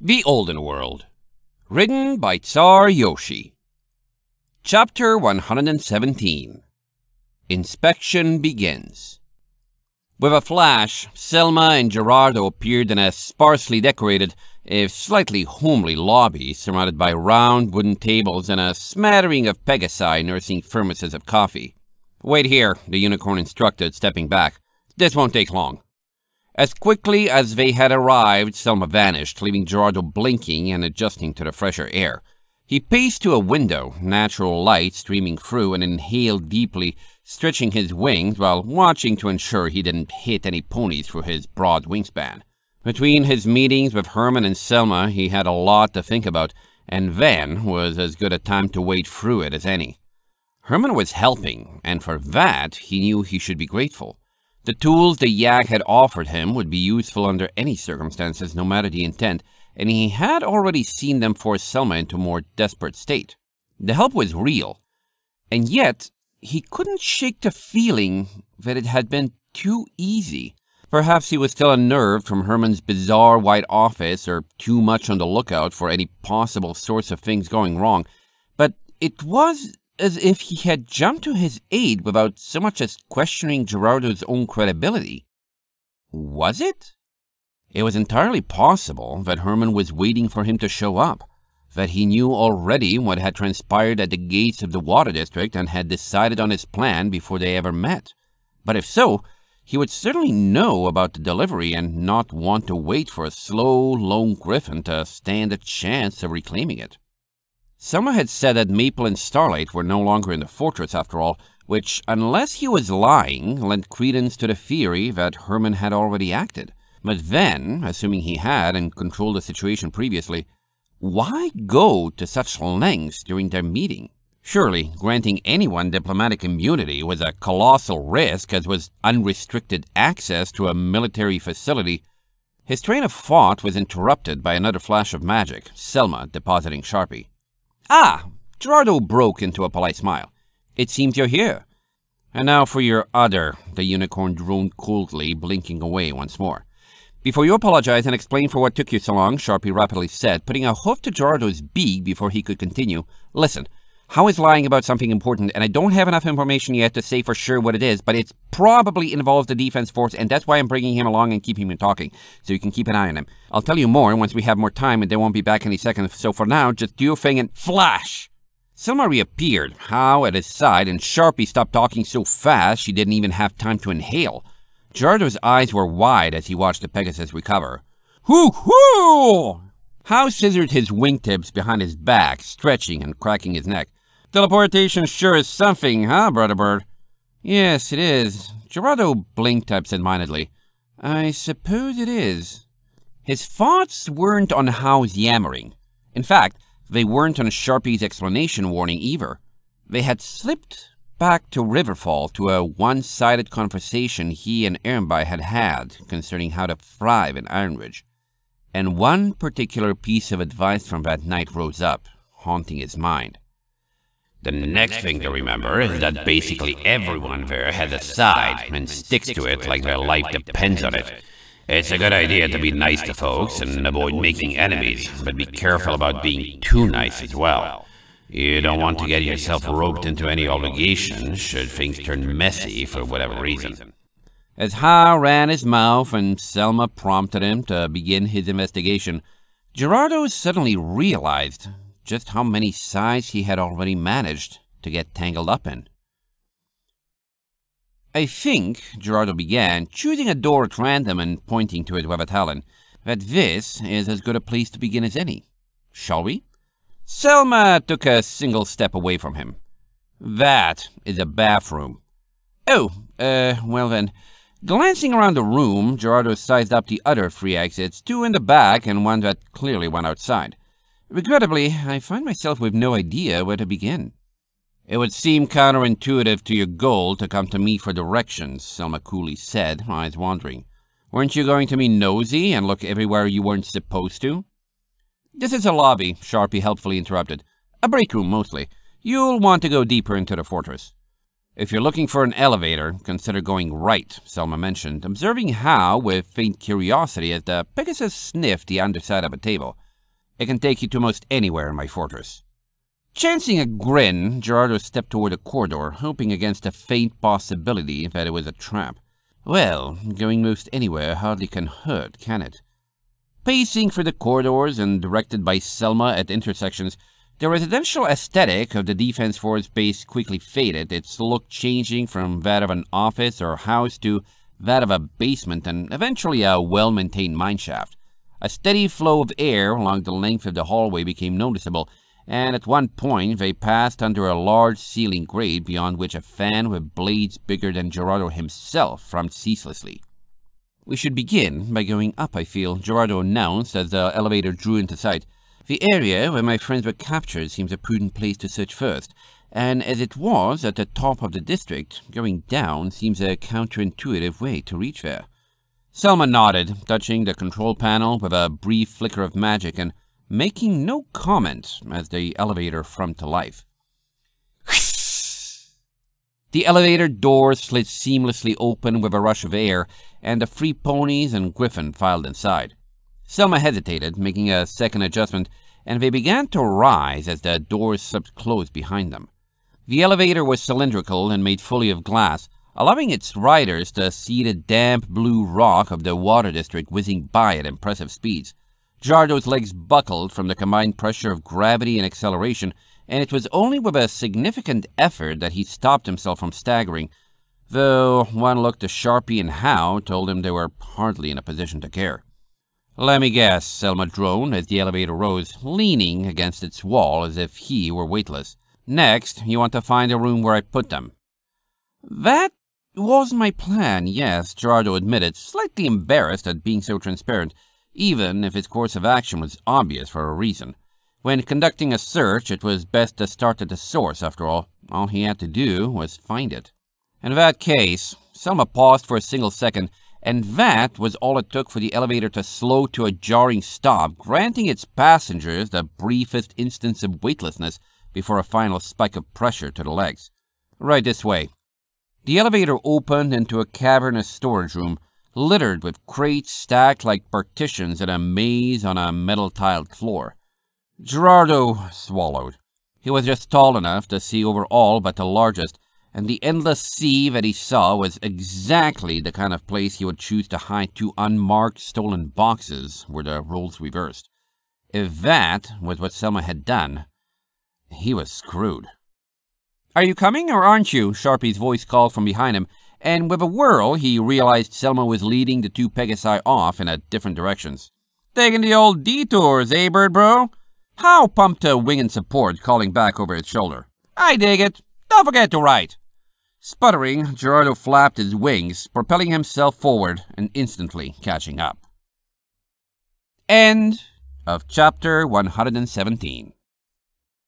The Olden World Written by Tsar Yoshi Chapter 117 Inspection begins. With a flash, Selma and Gerardo appeared in a sparsely decorated, if slightly homely lobby surrounded by round wooden tables and a smattering of pegasi nursing thermoses of coffee. Wait here, the unicorn instructed, stepping back. This won't take long. As quickly as they had arrived, Selma vanished, leaving Gerardo blinking and adjusting to the fresher air. He paced to a window, natural light streaming through, and inhaled deeply, stretching his wings while watching to ensure he didn't hit any ponies through his broad wingspan. Between his meetings with Herman and Selma, he had a lot to think about, and then was as good a time to wade through it as any. Herman was helping, and for that he knew he should be grateful. The tools the Yak had offered him would be useful under any circumstances, no matter the intent, and he had already seen them force Selma into a more desperate state. The help was real, and yet he couldn't shake the feeling that it had been too easy. Perhaps he was still unnerved from Herman's bizarre white office or too much on the lookout for any possible source of things going wrong, but it was as if he had jumped to his aid without so much as questioning Gerardo's own credibility. Was it? It was entirely possible that Herman was waiting for him to show up, that he knew already what had transpired at the gates of the water district and had decided on his plan before they ever met. But if so, he would certainly know about the delivery and not want to wait for a slow, lone griffin to stand a chance of reclaiming it. Someone had said that Maple and Starlight were no longer in the fortress after all, which, unless he was lying, lent credence to the theory that Herman had already acted. But then, assuming he had and controlled the situation previously, why go to such lengths during their meeting? Surely, granting anyone diplomatic immunity was a colossal risk, as was unrestricted access to a military facility. His train of thought was interrupted by another flash of magic, Selma depositing Sharpie. Ah, Gerardo broke into a polite smile. It seems you're here. And now for your other, the unicorn droned coldly, blinking away once more. Before you apologize and explain for what took you so long, Sharpie rapidly said, putting a hoof to Gerardo's beak before he could continue, listen, how is lying about something important? And I don't have enough information yet to say for sure what it is, but it probably involves the defense force, and that's why I'm bringing him along and keeping him talking, so you can keep an eye on him. I'll tell you more once we have more time, and they won't be back any second, so for now, just do your thing and flash! Selma reappeared, How at his side, and Sharpie stopped talking so fast she didn't even have time to inhale. Jardo's eyes were wide as he watched the Pegasus recover. Hoo-hoo! How scissored his wingtips behind his back, stretching and cracking his neck. Teleportation sure is something, huh, Brother Bird? Yes, it is. Gerardo blinked absent-mindedly. I suppose it is. His thoughts weren't on Howe's yammering. In fact, they weren't on Sharpie's explanation warning either. They had slipped back to Riverfall to a one-sided conversation he and Irmby had had concerning how to thrive in Ironridge. And one particular piece of advice from that night rose up, haunting his mind. The next thing to remember is that basically everyone there has a side and sticks to it like their life depends on it. It's a good idea to be nice to folks and avoid making enemies, but be careful about being too nice as well. You don't want to get yourself roped into any obligation should things turn messy for whatever reason. As Ha ran his mouth and Selma prompted him to begin his investigation, Gerardo suddenly realized just how many sides he had already managed to get tangled up in. I think, Gerardo began, choosing a door at random and pointing to it with a talon, that this is as good a place to begin as any. Shall we? Selma took a single step away from him. That is a bathroom. Oh, uh, well then. Glancing around the room, Gerardo sized up the other three exits, two in the back and one that clearly went outside. Regrettably, I find myself with no idea where to begin. It would seem counterintuitive to your goal to come to me for directions, Selma coolly said, eyes wandering. Weren't you going to be nosy and look everywhere you weren't supposed to? This is a lobby, Sharpie helpfully interrupted. A break room, mostly. You'll want to go deeper into the fortress. If you're looking for an elevator, consider going right, Selma mentioned, observing how with faint curiosity as the Pegasus sniffed the underside of a table. It can take you to most anywhere in my fortress. Chancing a grin, Gerardo stepped toward a corridor, hoping against a faint possibility that it was a trap. Well, going most anywhere hardly can hurt, can it? Pacing through the corridors and directed by Selma at intersections, the residential aesthetic of the Defense Force base quickly faded, its look changing from that of an office or house to that of a basement and eventually a well-maintained mineshaft. A steady flow of air along the length of the hallway became noticeable, and at one point they passed under a large ceiling grate beyond which a fan with blades bigger than Gerardo himself thrummed ceaselessly. We should begin by going up, I feel, Gerardo announced as the elevator drew into sight. The area where my friends were captured seems a prudent place to search first, and as it was at the top of the district, going down seems a counterintuitive way to reach there. Selma nodded, touching the control panel with a brief flicker of magic and making no comment as the elevator frummed to life. The elevator door slid seamlessly open with a rush of air, and the three ponies and Griffin filed inside. Selma hesitated, making a second adjustment, and they began to rise as the doors slipped closed behind them. The elevator was cylindrical and made fully of glass, allowing its riders to see the damp blue rock of the water district whizzing by at impressive speeds. Jardo's legs buckled from the combined pressure of gravity and acceleration, and it was only with a significant effort that he stopped himself from staggering, though one look to Sharpie and Howe told him they were hardly in a position to care. Let me guess, Selma droned as the elevator rose, leaning against its wall as if he were weightless. Next, you want to find a room where I put them. That it was my plan, yes, Gerardo admitted, slightly embarrassed at being so transparent, even if his course of action was obvious for a reason. When conducting a search, it was best to start at the source, after all. All he had to do was find it. In that case, Selma paused for a single second, and that was all it took for the elevator to slow to a jarring stop, granting its passengers the briefest instance of weightlessness before a final spike of pressure to the legs. Right this way, the elevator opened into a cavernous storage room littered with crates stacked like partitions in a maze on a metal-tiled floor. Gerardo swallowed. He was just tall enough to see over all but the largest, and the endless sea that he saw was exactly the kind of place he would choose to hide two unmarked stolen boxes were the roles reversed. If that was what Selma had done, he was screwed. Are you coming or aren't you? Sharpie's voice called from behind him, and with a whirl, he realized Selma was leading the two Pegasi off in a different directions. Taking the old detours, eh, bird bro? How pumped a wing and support, calling back over his shoulder. I dig it. Don't forget to write. Sputtering, Gerardo flapped his wings, propelling himself forward and instantly catching up. End of chapter 117.